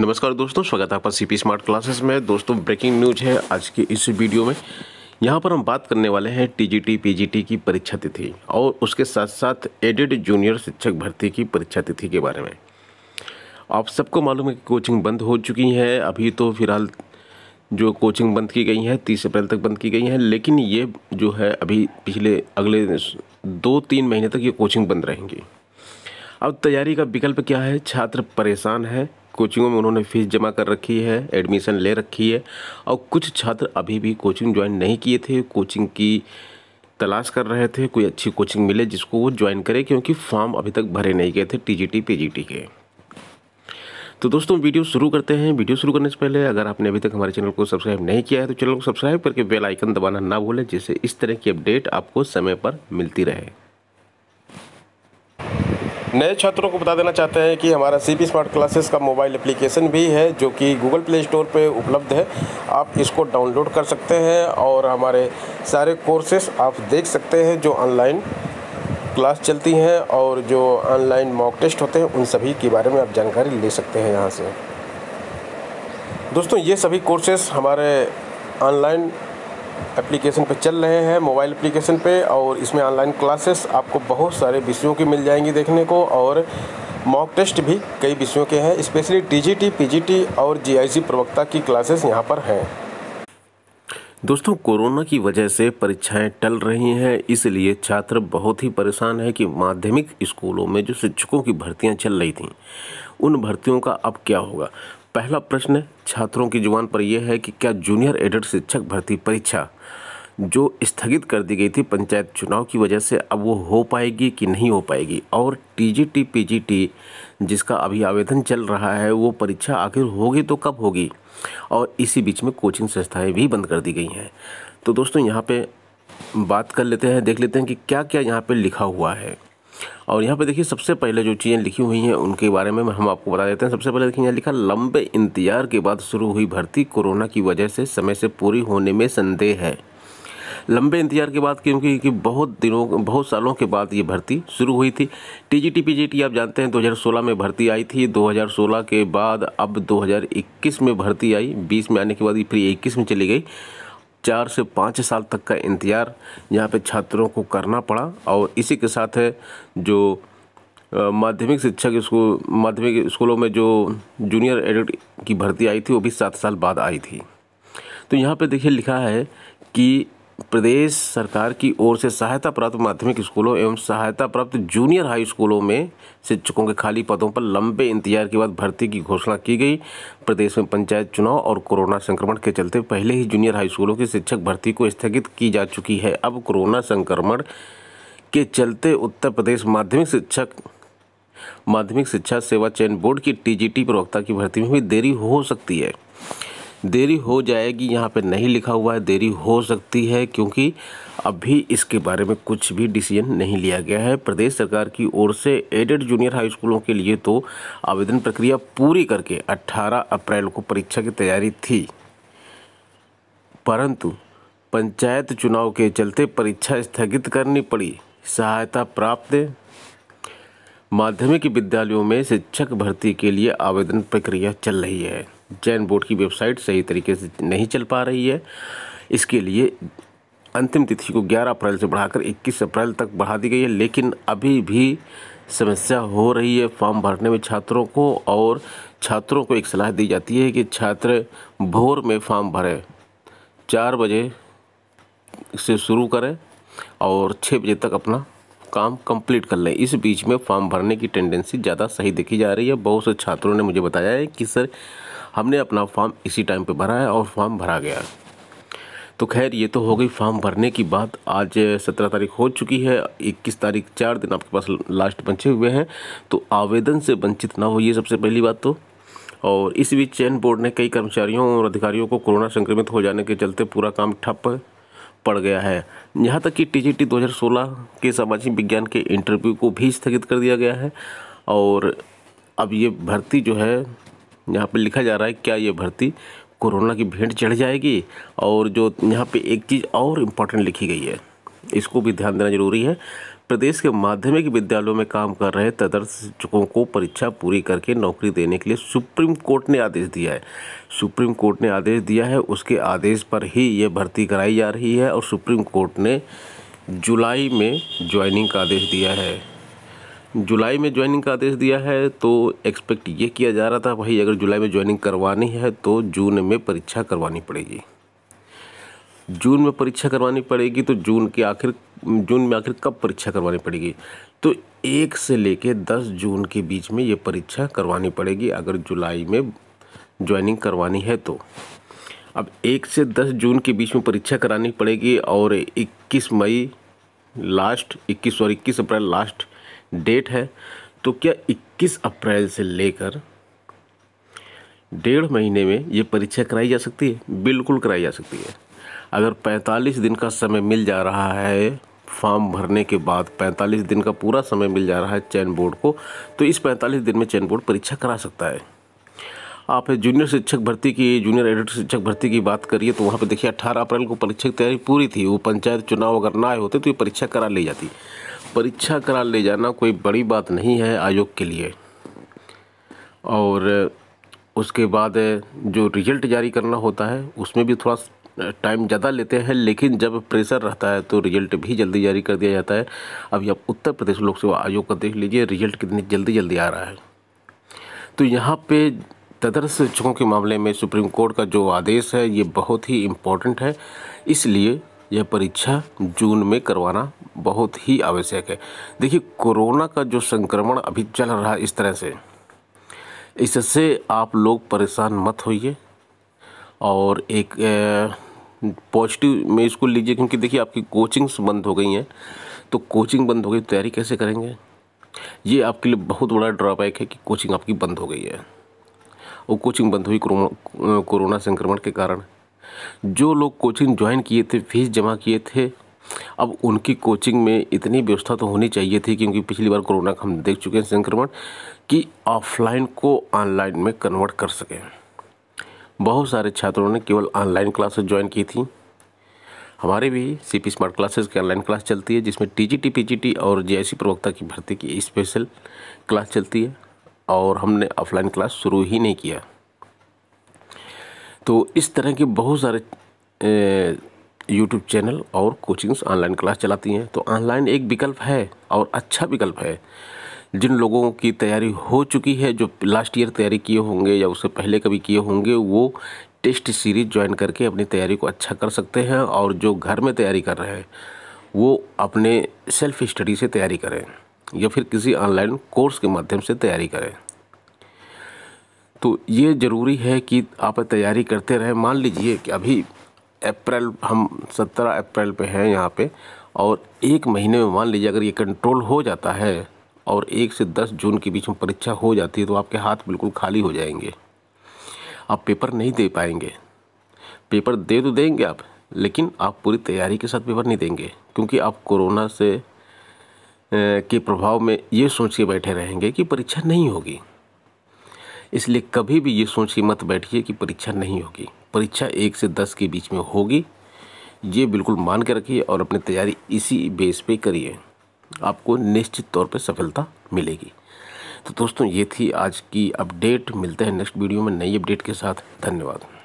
नमस्कार दोस्तों स्वागत है आपका सीपी स्मार्ट क्लासेस में दोस्तों ब्रेकिंग न्यूज है आज की इस वीडियो में यहाँ पर हम बात करने वाले हैं टीजीटी पीजीटी की परीक्षा तिथि और उसके साथ साथ एडेड जूनियर शिक्षक भर्ती की परीक्षा तिथि के बारे में आप सबको मालूम है कि कोचिंग बंद हो चुकी है अभी तो फिलहाल जो कोचिंग बंद की गई है तीस अप्रैल तक बंद की गई है लेकिन ये जो है अभी पिछले अगले दो तीन महीने तक ये कोचिंग बंद रहेंगी अब तैयारी का विकल्प क्या है छात्र परेशान है कोचिंगों में उन्होंने फ़ीस जमा कर रखी है एडमिशन ले रखी है और कुछ छात्र अभी भी कोचिंग ज्वाइन नहीं किए थे कोचिंग की तलाश कर रहे थे कोई अच्छी कोचिंग मिले जिसको वो ज्वाइन करे क्योंकि फॉर्म अभी तक भरे नहीं गए थे टीजीटी पीजीटी के तो दोस्तों वीडियो शुरू करते हैं वीडियो शुरू करने से पहले अगर आपने अभी तक हमारे चैनल को सब्सक्राइब नहीं किया है तो चैनल को सब्सक्राइब करके बेल आइकन दबाना ना भूलें जिससे इस तरह की अपडेट आपको समय पर मिलती रहे नए छात्रों को बता देना चाहते हैं कि हमारा सी पी स्मार्ट क्लासेस का मोबाइल एप्लीकेशन भी है जो कि गूगल प्ले स्टोर पर उपलब्ध है आप इसको डाउनलोड कर सकते हैं और हमारे सारे कोर्सेस आप देख सकते हैं जो ऑनलाइन क्लास चलती हैं और जो ऑनलाइन मॉक टेस्ट होते हैं उन सभी के बारे में आप जानकारी ले सकते हैं यहाँ से दोस्तों ये सभी कोर्सेस हमारे ऑनलाइन एप्लीकेशन पे चल रहे हैं मोबाइल एप्लीकेशन पे और इसमें ऑनलाइन क्लासेस आपको बहुत सारे विषयों की मिल जाएंगी देखने को और मॉक टेस्ट भी कई विषयों के हैं स्पेशली डीजीटी पीजीटी और जीआईसी प्रवक्ता की क्लासेस यहाँ पर हैं दोस्तों कोरोना की वजह से परीक्षाएं टल रही हैं इसलिए छात्र बहुत ही परेशान है कि माध्यमिक स्कूलों में जो शिक्षकों की भर्तियां चल रही थीं उन भर्तियों का अब क्या होगा पहला प्रश्न छात्रों की जुबान पर यह है कि क्या जूनियर एडेड शिक्षक भर्ती परीक्षा जो स्थगित कर दी गई थी पंचायत चुनाव की वजह से अब वो हो पाएगी कि नहीं हो पाएगी और टीजीटी पीजीटी जिसका अभी आवेदन चल रहा है वो परीक्षा आखिर होगी तो कब होगी और इसी बीच में कोचिंग संस्थाएं भी बंद कर दी गई हैं तो दोस्तों यहाँ पे बात कर लेते हैं देख लेते हैं कि क्या क्या यहाँ पे लिखा हुआ है और यहाँ पे देखिए सबसे पहले जो चीज़ें लिखी हुई हैं उनके बारे में हम आपको बता देते हैं सबसे पहले देखिए यहाँ लिखा लंबे इंतजार के बाद शुरू हुई भर्ती कोरोना की वजह से समय से पूरी होने में संदेह है लंबे इंतजार के बाद क्योंकि कि बहुत दिनों बहुत सालों के बाद ये भर्ती शुरू हुई थी टीजीटी पीजीटी आप जानते हैं 2016 में भर्ती आई थी 2016 के बाद अब 2021 में भर्ती आई 20 में आने के बाद ये फिर 21 में चली गई चार से पाँच साल तक का इंतज़ार यहाँ पे छात्रों को करना पड़ा और इसी के साथ है जो माध्यमिक शिक्षा के स्कूल माध्यमिक स्कूलों में जो जूनियर एडिट की भर्ती आई थी वो भी सात साल बाद आई थी तो यहाँ पे देखिए लिखा है कि प्रदेश सरकार की ओर से सहायता प्राप्त माध्यमिक स्कूलों एवं सहायता प्राप्त जूनियर हाई स्कूलों में शिक्षकों के खाली पदों पर लंबे इंतजार के बाद भर्ती की घोषणा की गई प्रदेश में पंचायत चुनाव और कोरोना संक्रमण के चलते पहले ही जूनियर हाई स्कूलों की शिक्षक भर्ती को स्थगित की जा चुकी है अब कोरोना संक्रमण के चलते उत्तर प्रदेश माध्यमिक शिक्षक माध्यमिक शिक्षा सेवा चयन बोर्ड की टीजीटी प्रवक्ता की भर्ती में भी देरी हो सकती है देरी हो जाएगी यहाँ पे नहीं लिखा हुआ है देरी हो सकती है क्योंकि अभी इसके बारे में कुछ भी डिसीजन नहीं लिया गया है प्रदेश सरकार की ओर से एडेड जूनियर हाई स्कूलों के लिए तो आवेदन प्रक्रिया पूरी करके 18 अप्रैल को परीक्षा की तैयारी थी परंतु पंचायत चुनाव के चलते परीक्षा स्थगित करनी पड़ी सहायता प्राप्त माध्यमिक विद्यालयों में शिक्षक भर्ती के लिए आवेदन प्रक्रिया चल रही है जैन बोर्ड की वेबसाइट सही तरीके से नहीं चल पा रही है इसके लिए अंतिम तिथि को 11 अप्रैल से बढ़ाकर 21 अप्रैल तक बढ़ा दी गई है लेकिन अभी भी समस्या हो रही है फॉर्म भरने में छात्रों को और छात्रों को एक सलाह दी जाती है कि छात्र भोर में फॉर्म भरें चार बजे से शुरू करें और छः बजे तक अपना काम कंप्लीट कर लें इस बीच में फॉर्म भरने की टेंडेंसी ज़्यादा सही देखी जा रही है बहुत से छात्रों ने मुझे बताया है कि सर हमने अपना फॉर्म इसी टाइम पे भरा है और फॉर्म भरा गया है तो खैर ये तो हो गई फॉर्म भरने की बात आज सत्रह तारीख हो चुकी है इक्कीस तारीख चार दिन आपके पास लास्ट बचे हुए हैं तो आवेदन से वंचित ना हो ये सबसे पहली बात तो और इस बीच चयन बोर्ड ने कई कर्मचारियों और अधिकारियों को कोरोना संक्रमित हो जाने के चलते पूरा काम ठप पड़ गया है यहाँ तक कि टी 2016 के सामाजिक विज्ञान के इंटरव्यू को भी स्थगित कर दिया गया है और अब ये भर्ती जो है यहाँ पर लिखा जा रहा है क्या ये भर्ती कोरोना की भेंट चढ़ जाएगी और जो यहाँ पे एक चीज़ और इम्पोर्टेंट लिखी गई है इसको भी ध्यान देना जरूरी है प्रदेश के माध्यमिक विद्यालयों में काम कर रहे शिक्षकों को परीक्षा पूरी करके नौकरी देने के लिए सुप्रीम कोर्ट ने आदेश दिया है सुप्रीम कोर्ट ने आदेश दिया है उसके आदेश पर ही ये भर्ती कराई जा रही है और सुप्रीम कोर्ट ने जुलाई में ज्वाइनिंग का आदेश दिया है जुलाई में ज्वाइनिंग का आदेश दिया है तो एक्सपेक्ट ये किया जा रहा था भाई अगर जुलाई में ज्वाइनिंग करवानी है तो जून में परीक्षा करवानी पड़ेगी जून में परीक्षा करवानी पड़ेगी तो जून के आखिर जून में आखिर कब परीक्षा करवानी पड़ेगी तो एक से लेके दस जून के बीच में ये परीक्षा करवानी पड़ेगी अगर जुलाई में ज्वाइनिंग करवानी है तो अब एक से दस जून के बीच में परीक्षा करानी पड़ेगी और इक्कीस मई लास्ट इक्कीस और इक्कीस अप्रैल लास्ट डेट है तो क्या 21 अप्रैल से लेकर डेढ़ महीने में ये परीक्षा कराई जा सकती है बिल्कुल कराई जा सकती है अगर 45 दिन का समय मिल जा रहा है फॉर्म भरने के बाद 45 दिन का पूरा समय मिल जा रहा है चयन बोर्ड को तो इस 45 दिन में चयन बोर्ड परीक्षा करा सकता है आप जूनियर शिक्षक भर्ती की जूनियर एडिट शिक्षक भर्ती की बात करिए तो वहाँ पे देखिए 18 अप्रैल को परीक्षा की तैयारी पूरी थी वो पंचायत चुनाव अगर ना आए होते तो ये परीक्षा करा ली जाती परीक्षा करा ले जाना कोई बड़ी बात नहीं है आयोग के लिए और उसके बाद जो रिजल्ट जारी करना होता है उसमें भी थोड़ा टाइम ज़्यादा लेते हैं लेकिन जब प्रेशर रहता है तो रिजल्ट भी जल्दी जारी कर दिया जाता है अभी आप उत्तर प्रदेश लोक सेवा आयोग का देख लीजिए रिजल्ट कितनी जल्दी जल्दी आ रहा है तो यहाँ पे तदर्थ शिक्षकों के मामले में सुप्रीम कोर्ट का जो आदेश है ये बहुत ही इम्पोर्टेंट है इसलिए यह परीक्षा जून में करवाना बहुत ही आवश्यक है देखिए कोरोना का जो संक्रमण अभी चल रहा है इस तरह से इससे आप लोग परेशान मत होइए और एक पॉजिटिव में इसको लीजिए क्योंकि देखिए आपकी कोचिंग्स बंद हो गई हैं तो कोचिंग बंद हो गई तैयारी कैसे करेंगे ये आपके लिए बहुत बड़ा ड्रॉबैक है कि कोचिंग आपकी बंद हो गई है वो कोचिंग बंद हुई कोरोना कोरोना संक्रमण के कारण जो लोग कोचिंग ज्वाइन किए थे फीस जमा किए थे अब उनकी कोचिंग में इतनी व्यवस्था तो होनी चाहिए थी क्योंकि पिछली बार कोरोना का हम देख चुके हैं संक्रमण कि ऑफलाइन को ऑनलाइन में कन्वर्ट कर सकें बहुत सारे छात्रों ने केवल ऑनलाइन क्लासेस ज्वाइन की थी हमारे भी सी पी स्मार्ट क्लासेस की ऑनलाइन क्लास चलती है जिसमें T G T P G T और जे आई सी प्रवक्ता की भर्ती की स्पेशल क्लास चलती है और हमने ऑफलाइन क्लास शुरू ही नहीं किया तो इस तरह के बहुत सारे यूट्यूब चैनल और कोचिंग्स ऑनलाइन क्लास चलाती हैं तो ऑनलाइन एक विकल्प है और अच्छा विकल्प है जिन लोगों की तैयारी हो चुकी है जो लास्ट ईयर तैयारी किए होंगे या उससे पहले कभी किए होंगे वो टेस्ट सीरीज ज्वाइन करके अपनी तैयारी को अच्छा कर सकते हैं और जो घर में तैयारी कर रहे हैं वो अपने सेल्फ स्टडी से तैयारी करें या फिर किसी ऑनलाइन कोर्स के माध्यम से तैयारी करें तो ये ज़रूरी है कि आप तैयारी करते रहें मान लीजिए कि अभी अप्रैल हम सत्रह अप्रैल पे हैं यहाँ पे और एक महीने में मान लीजिए अगर ये कंट्रोल हो जाता है और एक से दस जून के बीच में परीक्षा हो जाती है तो आपके हाथ बिल्कुल खाली हो जाएंगे आप पेपर नहीं दे पाएंगे पेपर दे तो देंगे आप लेकिन आप पूरी तैयारी के साथ पेपर नहीं देंगे क्योंकि आप कोरोना से के प्रभाव में ये सोच के बैठे रहेंगे कि परीक्षा नहीं होगी इसलिए कभी भी ये सोच के मत बैठिए कि परीक्षा नहीं होगी परीक्षा एक से दस के बीच में होगी ये बिल्कुल मान के रखिए और अपनी तैयारी इसी बेस पे करिए आपको निश्चित तौर पर सफलता मिलेगी तो दोस्तों ये थी आज की अपडेट मिलते हैं नेक्स्ट वीडियो में नई अपडेट के साथ धन्यवाद